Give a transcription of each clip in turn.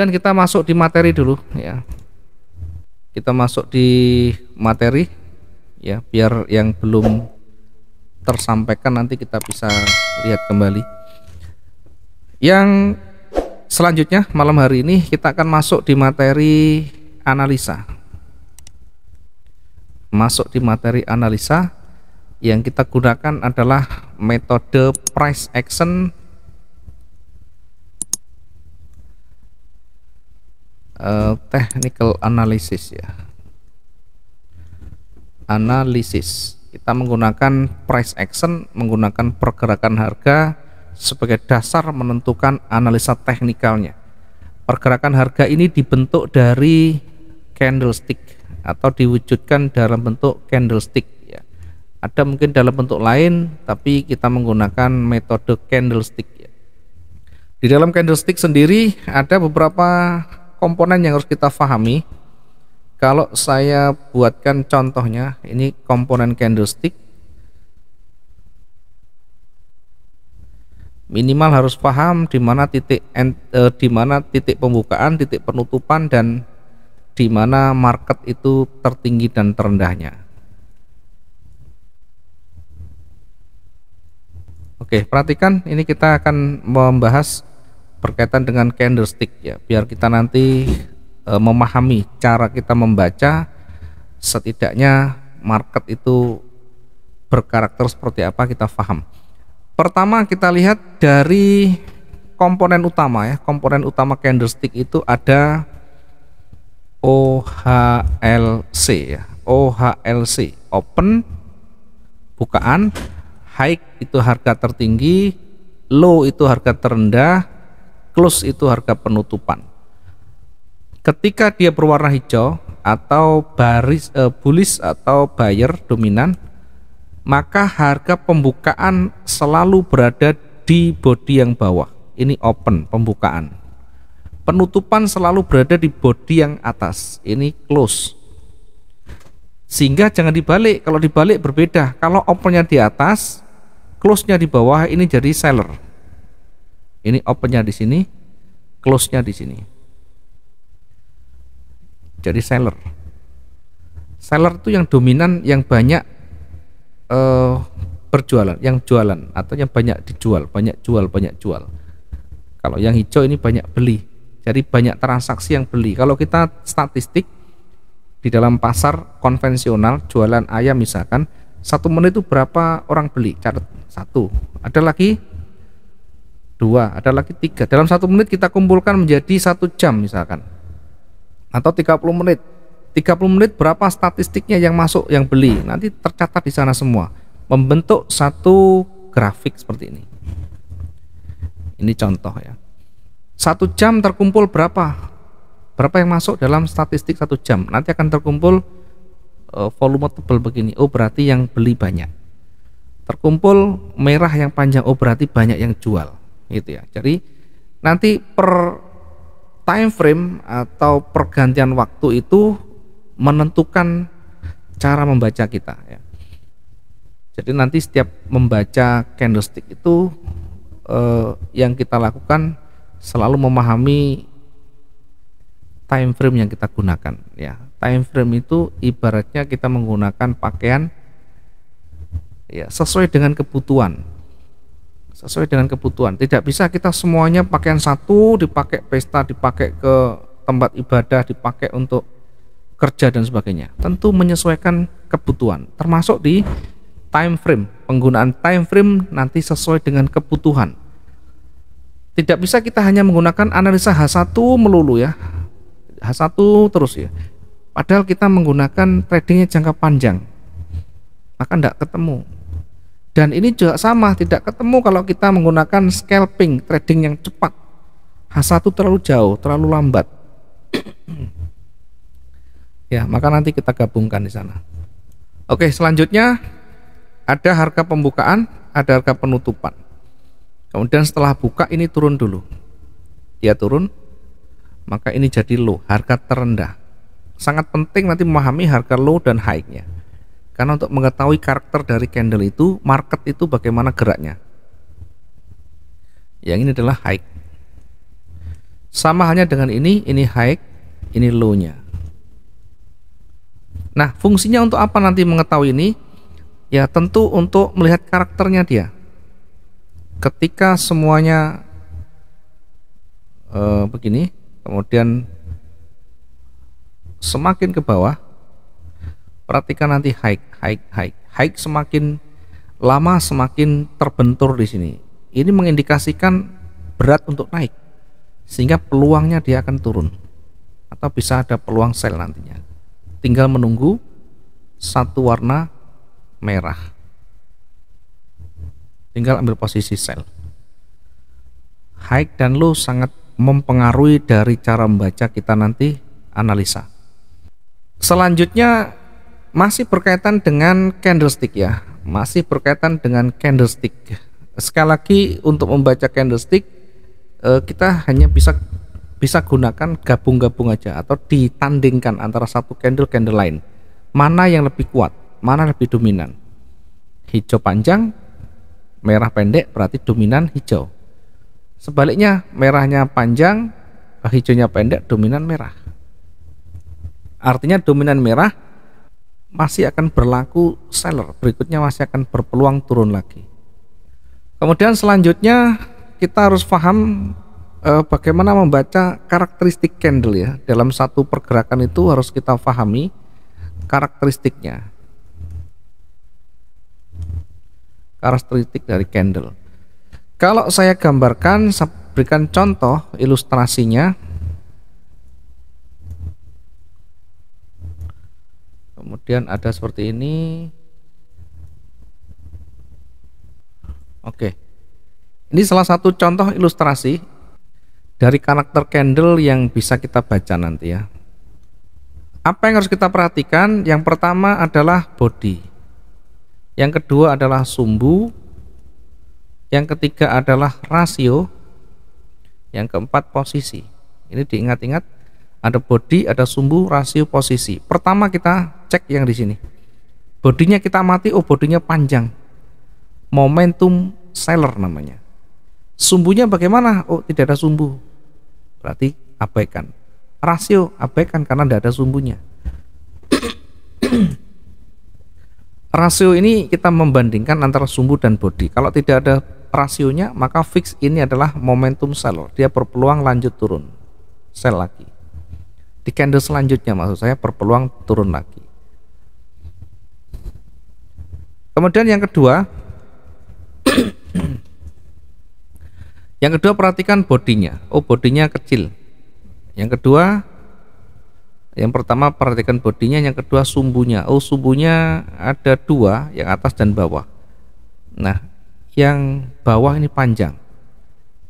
kemudian kita masuk di materi dulu ya kita masuk di materi ya biar yang belum tersampaikan nanti kita bisa lihat kembali yang selanjutnya malam hari ini kita akan masuk di materi analisa masuk di materi analisa yang kita gunakan adalah metode price action Eh, technical analysis ya analisis kita menggunakan price action menggunakan pergerakan harga sebagai dasar menentukan analisa teknikalnya pergerakan harga ini dibentuk dari candlestick atau diwujudkan dalam bentuk candlestick ya. ada mungkin dalam bentuk lain tapi kita menggunakan metode candlestick ya. di dalam candlestick sendiri ada beberapa komponen yang harus kita pahami kalau saya buatkan contohnya ini komponen candlestick minimal harus paham di mana titik eh, di mana titik pembukaan titik penutupan dan di mana market itu tertinggi dan terendahnya Oke, perhatikan ini kita akan membahas berkaitan dengan candlestick ya biar kita nanti e, memahami cara kita membaca setidaknya market itu berkarakter seperti apa kita paham pertama kita lihat dari komponen utama ya komponen utama candlestick itu ada OHLC ya OHLC open bukaan high itu harga tertinggi low itu harga terendah close itu harga penutupan. Ketika dia berwarna hijau atau baris eh, bullish atau buyer dominan, maka harga pembukaan selalu berada di body yang bawah. Ini open pembukaan. Penutupan selalu berada di body yang atas. Ini close sehingga jangan dibalik kalau dibalik berbeda kalau opennya di atas close nya di bawah ini jadi seller ini opennya di sini, close-nya di sini. Jadi seller. Seller itu yang dominan yang banyak eh, berjualan, yang jualan atau yang banyak dijual, banyak jual, banyak jual. Kalau yang hijau ini banyak beli. Jadi banyak transaksi yang beli. Kalau kita statistik di dalam pasar konvensional jualan ayam misalkan satu menit itu berapa orang beli catat satu ada lagi dua, ada lagi tiga. Dalam satu menit kita kumpulkan menjadi satu jam misalkan, atau 30 menit. 30 menit berapa statistiknya yang masuk, yang beli, nanti tercatat di sana semua, membentuk satu grafik seperti ini. Ini contoh ya. Satu jam terkumpul berapa? Berapa yang masuk dalam statistik satu jam? Nanti akan terkumpul eh, volume tebal begini. Oh berarti yang beli banyak. Terkumpul merah yang panjang. Oh berarti banyak yang jual gitu ya jadi nanti per time frame atau pergantian waktu itu menentukan cara membaca kita ya. Jadi nanti setiap membaca candlestick itu eh, yang kita lakukan selalu memahami time frame yang kita gunakan ya. Time frame itu ibaratnya kita menggunakan pakaian ya sesuai dengan kebutuhan sesuai dengan kebutuhan. Tidak bisa kita semuanya pakaian satu dipakai pesta, dipakai ke tempat ibadah, dipakai untuk kerja dan sebagainya. Tentu menyesuaikan kebutuhan, termasuk di time frame. Penggunaan time frame nanti sesuai dengan kebutuhan. Tidak bisa kita hanya menggunakan analisa H1 melulu ya. H1 terus ya. Padahal kita menggunakan tradingnya jangka panjang. Maka tidak ketemu dan ini juga sama, tidak ketemu kalau kita menggunakan scalping, trading yang cepat. H1 terlalu jauh, terlalu lambat. ya, maka nanti kita gabungkan di sana. Oke, selanjutnya ada harga pembukaan, ada harga penutupan. Kemudian setelah buka ini turun dulu. Dia turun, maka ini jadi low, harga terendah. Sangat penting nanti memahami harga low dan high-nya. Karena untuk mengetahui karakter dari candle itu, market itu bagaimana geraknya. Yang ini adalah high. Sama hanya dengan ini, ini high, ini low-nya. Nah, fungsinya untuk apa nanti mengetahui ini? Ya, tentu untuk melihat karakternya dia. Ketika semuanya eh, begini, kemudian semakin ke bawah, perhatikan nanti high high high high semakin lama semakin terbentur di sini ini mengindikasikan berat untuk naik sehingga peluangnya dia akan turun atau bisa ada peluang sell nantinya tinggal menunggu satu warna merah tinggal ambil posisi sell, high dan low sangat mempengaruhi dari cara membaca kita nanti analisa selanjutnya masih berkaitan dengan candlestick ya masih berkaitan dengan candlestick sekali lagi untuk membaca candlestick eh, kita hanya bisa bisa gunakan gabung-gabung aja atau ditandingkan antara satu candle candle lain mana yang lebih kuat mana lebih dominan hijau panjang merah pendek berarti dominan hijau sebaliknya merahnya panjang hijaunya pendek dominan merah artinya dominan merah masih akan berlaku seller, berikutnya masih akan berpeluang turun lagi. Kemudian selanjutnya kita harus paham eh, bagaimana membaca karakteristik candle ya. Dalam satu pergerakan itu harus kita pahami karakteristiknya. Karakteristik dari candle. Kalau saya gambarkan, saya berikan contoh ilustrasinya kemudian ada seperti ini oke ini salah satu contoh ilustrasi dari karakter candle yang bisa kita baca nanti ya apa yang harus kita perhatikan yang pertama adalah body yang kedua adalah sumbu yang ketiga adalah rasio yang keempat posisi ini diingat-ingat ada body, ada sumbu, rasio, posisi. Pertama kita cek yang di sini. Bodinya kita mati, oh bodinya panjang. Momentum seller namanya. Sumbunya bagaimana? Oh tidak ada sumbu. Berarti abaikan. Rasio abaikan karena tidak ada sumbunya. rasio ini kita membandingkan antara sumbu dan body. Kalau tidak ada rasionya, maka fix ini adalah momentum seller. Dia berpeluang lanjut turun. Sell lagi di candle selanjutnya maksud saya berpeluang turun lagi kemudian yang kedua yang kedua perhatikan bodinya oh bodinya kecil yang kedua yang pertama perhatikan bodinya yang kedua sumbunya oh sumbunya ada dua yang atas dan bawah nah yang bawah ini panjang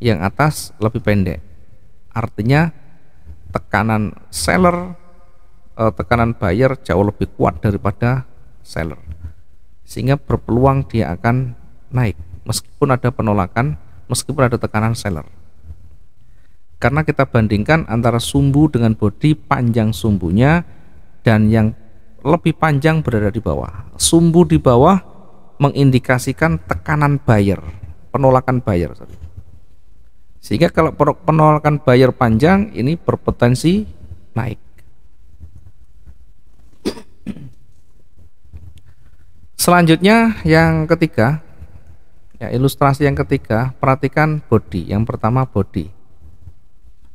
yang atas lebih pendek artinya tekanan seller eh, tekanan buyer jauh lebih kuat daripada seller sehingga berpeluang dia akan naik meskipun ada penolakan meskipun ada tekanan seller karena kita bandingkan antara sumbu dengan bodi panjang sumbunya dan yang lebih panjang berada di bawah sumbu di bawah mengindikasikan tekanan buyer penolakan buyer sorry. Sehingga kalau penolakan bayar panjang ini berpotensi naik. Selanjutnya yang ketiga, ya ilustrasi yang ketiga, perhatikan body. Yang pertama body.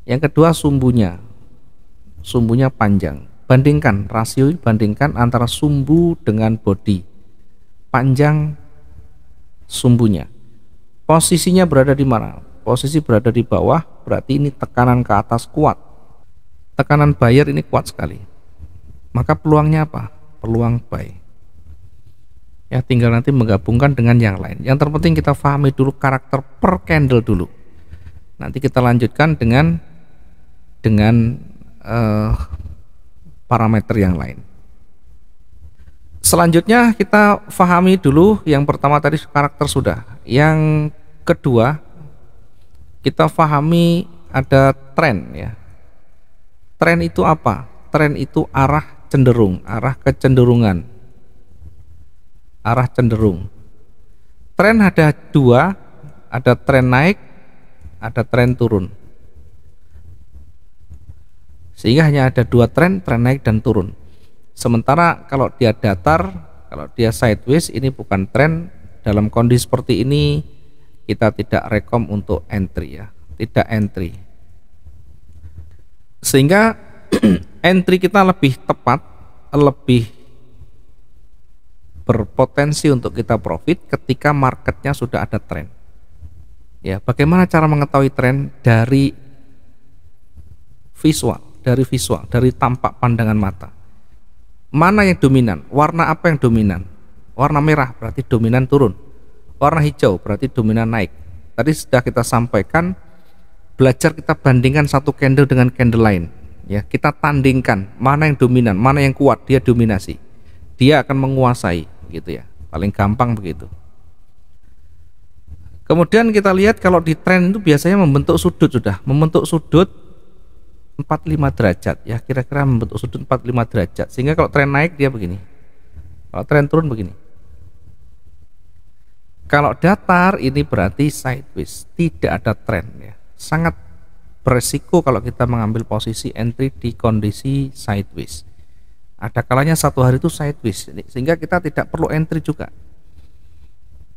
Yang kedua sumbunya. Sumbunya panjang. Bandingkan rasio bandingkan antara sumbu dengan body. Panjang sumbunya. Posisinya berada di mana? posisi berada di bawah berarti ini tekanan ke atas kuat tekanan buyer ini kuat sekali maka peluangnya apa peluang buy ya tinggal nanti menggabungkan dengan yang lain yang terpenting kita pahami dulu karakter per candle dulu nanti kita lanjutkan dengan dengan uh, parameter yang lain selanjutnya kita pahami dulu yang pertama tadi karakter sudah yang kedua kita fahami ada tren ya. Tren itu apa? Tren itu arah cenderung, arah kecenderungan. Arah cenderung. Tren ada dua, ada tren naik, ada tren turun. Sehingga hanya ada dua tren, tren naik dan turun. Sementara kalau dia datar, kalau dia sideways ini bukan tren dalam kondisi seperti ini kita tidak rekom untuk entry ya tidak entry sehingga entry kita lebih tepat lebih berpotensi untuk kita profit ketika marketnya sudah ada tren ya bagaimana cara mengetahui tren dari visual dari visual dari tampak pandangan mata mana yang dominan warna apa yang dominan warna merah berarti dominan turun warna hijau berarti dominan naik tadi sudah kita sampaikan belajar kita bandingkan satu candle dengan candle lain ya kita tandingkan mana yang dominan mana yang kuat dia dominasi dia akan menguasai gitu ya paling gampang begitu kemudian kita lihat kalau di tren itu biasanya membentuk sudut sudah membentuk sudut 45 derajat ya kira-kira membentuk sudut 45 derajat sehingga kalau tren naik dia begini kalau tren turun begini kalau datar ini berarti sideways, tidak ada tren ya. Sangat beresiko kalau kita mengambil posisi entry di kondisi sideways. Ada kalanya satu hari itu sideways, sehingga kita tidak perlu entry juga.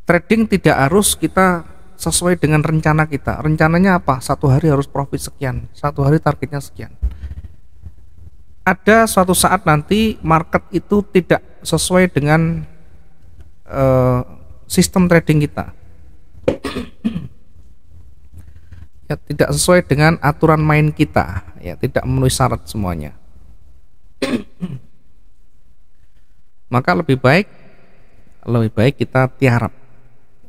Trading tidak harus kita sesuai dengan rencana kita. Rencananya apa? Satu hari harus profit sekian, satu hari targetnya sekian. Ada suatu saat nanti market itu tidak sesuai dengan eh, sistem trading kita ya tidak sesuai dengan aturan main kita ya tidak memenuhi syarat semuanya maka lebih baik lebih baik kita tiarap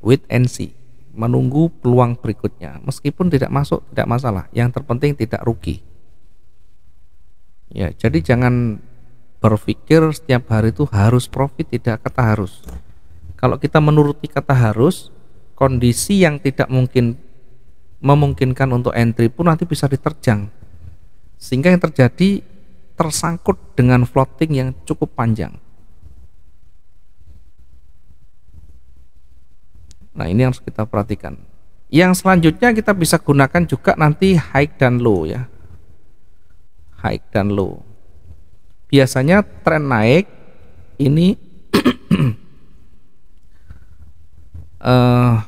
wait and see menunggu peluang berikutnya meskipun tidak masuk tidak masalah yang terpenting tidak rugi ya jadi jangan berpikir setiap hari itu harus profit tidak kata harus kalau kita menuruti kata harus, kondisi yang tidak mungkin memungkinkan untuk entry pun nanti bisa diterjang. Sehingga yang terjadi tersangkut dengan floating yang cukup panjang. Nah, ini yang harus kita perhatikan. Yang selanjutnya kita bisa gunakan juga nanti high dan low ya. High dan low. Biasanya tren naik ini uh,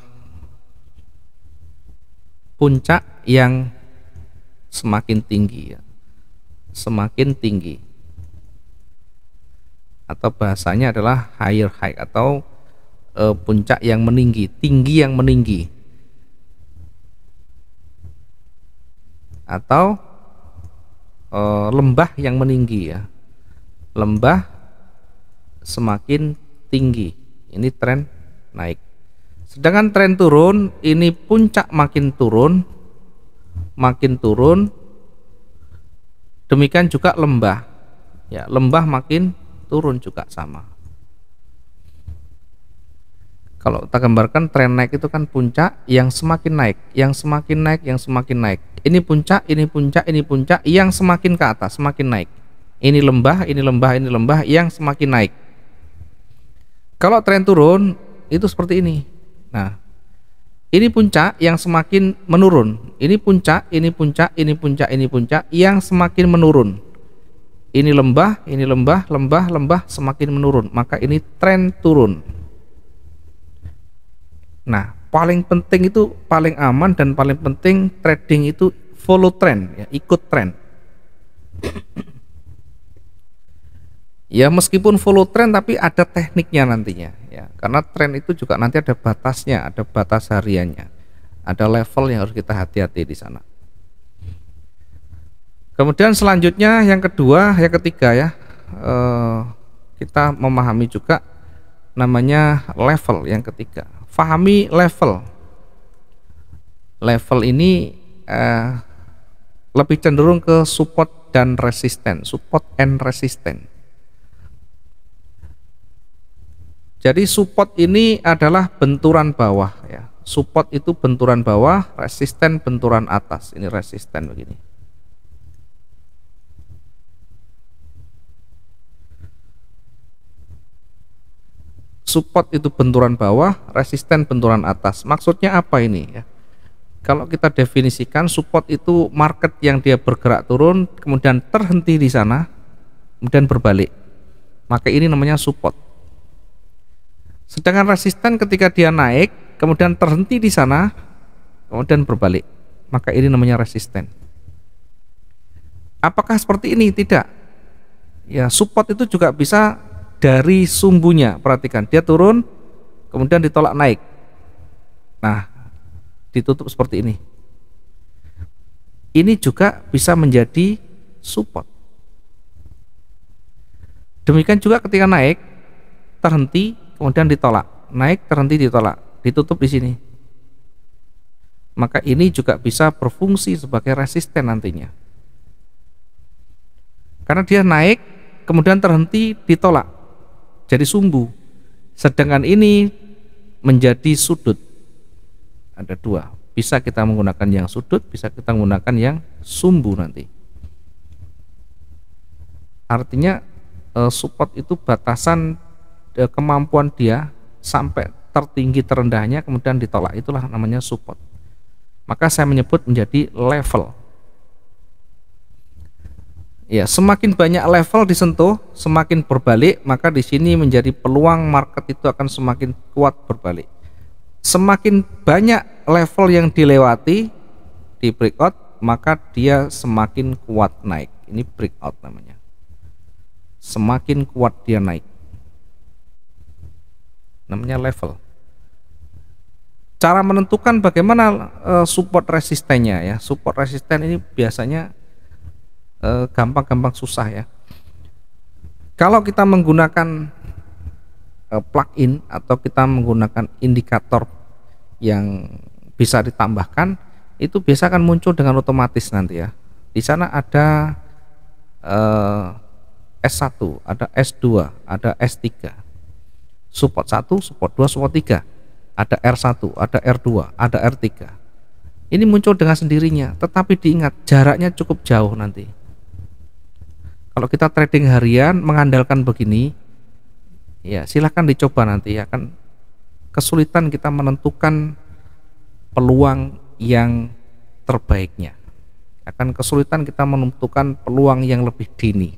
puncak yang semakin tinggi ya. Semakin tinggi. Atau bahasanya adalah higher high atau uh, puncak yang meninggi, tinggi yang meninggi. Atau uh, lembah yang meninggi ya. Lembah semakin tinggi. Ini tren naik. Sedangkan tren turun ini puncak makin turun, makin turun. Demikian juga lembah. Ya, lembah makin turun juga sama. Kalau kita gambarkan tren naik itu kan puncak yang semakin naik, yang semakin naik, yang semakin naik. Ini puncak, ini puncak, ini puncak yang semakin ke atas, semakin naik. Ini lembah, ini lembah, ini lembah yang semakin naik. Kalau tren turun itu seperti ini Nah, ini puncak yang semakin menurun. Ini puncak, ini puncak, ini puncak, ini puncak yang semakin menurun. Ini lembah, ini lembah, lembah, lembah semakin menurun. Maka ini tren turun. Nah, paling penting itu paling aman dan paling penting trading itu follow trend ya, ikut trend ya meskipun follow tren tapi ada tekniknya nantinya ya karena tren itu juga nanti ada batasnya ada batas hariannya ada level yang harus kita hati-hati di sana kemudian selanjutnya yang kedua yang ketiga ya eh, kita memahami juga namanya level yang ketiga fahami level level ini eh, lebih cenderung ke support dan resisten support and resisten Jadi support ini adalah benturan bawah ya. Support itu benturan bawah, resisten benturan atas. Ini resisten begini. Support itu benturan bawah, resisten benturan atas. Maksudnya apa ini ya? Kalau kita definisikan support itu market yang dia bergerak turun kemudian terhenti di sana kemudian berbalik. Maka ini namanya support Sedangkan resisten ketika dia naik kemudian terhenti di sana kemudian berbalik. Maka ini namanya resisten. Apakah seperti ini? Tidak. Ya, support itu juga bisa dari sumbunya. Perhatikan, dia turun kemudian ditolak naik. Nah, ditutup seperti ini. Ini juga bisa menjadi support. Demikian juga ketika naik, terhenti, kemudian ditolak naik terhenti ditolak ditutup di sini maka ini juga bisa berfungsi sebagai resisten nantinya karena dia naik kemudian terhenti ditolak jadi sumbu sedangkan ini menjadi sudut ada dua bisa kita menggunakan yang sudut bisa kita menggunakan yang sumbu nanti artinya eh, support itu batasan Eh, kemampuan dia sampai tertinggi terendahnya kemudian ditolak itulah namanya support maka saya menyebut menjadi level ya semakin banyak level disentuh semakin berbalik maka di sini menjadi peluang market itu akan semakin kuat berbalik semakin banyak level yang dilewati di breakout maka dia semakin kuat naik ini breakout namanya semakin kuat dia naik namanya level cara menentukan bagaimana eh, support resistennya ya support resisten ini biasanya eh, gampang-gampang susah ya kalau kita menggunakan eh, plugin atau kita menggunakan indikator yang bisa ditambahkan itu biasa akan muncul dengan otomatis nanti ya di sana ada S1 ada S2 ada S3 support 1, support 2, support 3 ada R1, ada R2, ada R3 ini muncul dengan sendirinya tetapi diingat jaraknya cukup jauh nanti kalau kita trading harian mengandalkan begini ya silahkan dicoba nanti ya kan kesulitan kita menentukan peluang yang terbaiknya akan kesulitan kita menentukan peluang yang lebih dini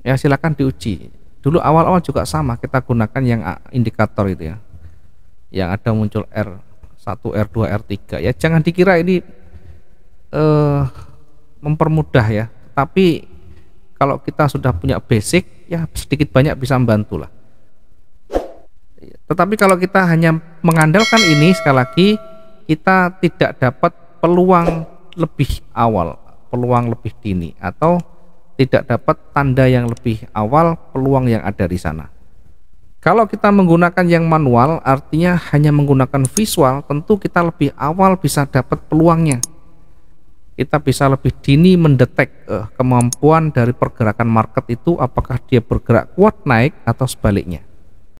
ya silahkan diuji dulu awal-awal juga sama kita gunakan yang ah, indikator itu ya yang ada muncul R1 R2 R3 ya jangan dikira ini eh, mempermudah ya tapi kalau kita sudah punya basic ya sedikit banyak bisa membantu lah tetapi kalau kita hanya mengandalkan ini sekali lagi kita tidak dapat peluang lebih awal peluang lebih dini atau tidak dapat tanda yang lebih awal peluang yang ada di sana. Kalau kita menggunakan yang manual, artinya hanya menggunakan visual, tentu kita lebih awal bisa dapat peluangnya. Kita bisa lebih dini mendetek eh, kemampuan dari pergerakan market itu apakah dia bergerak kuat naik atau sebaliknya.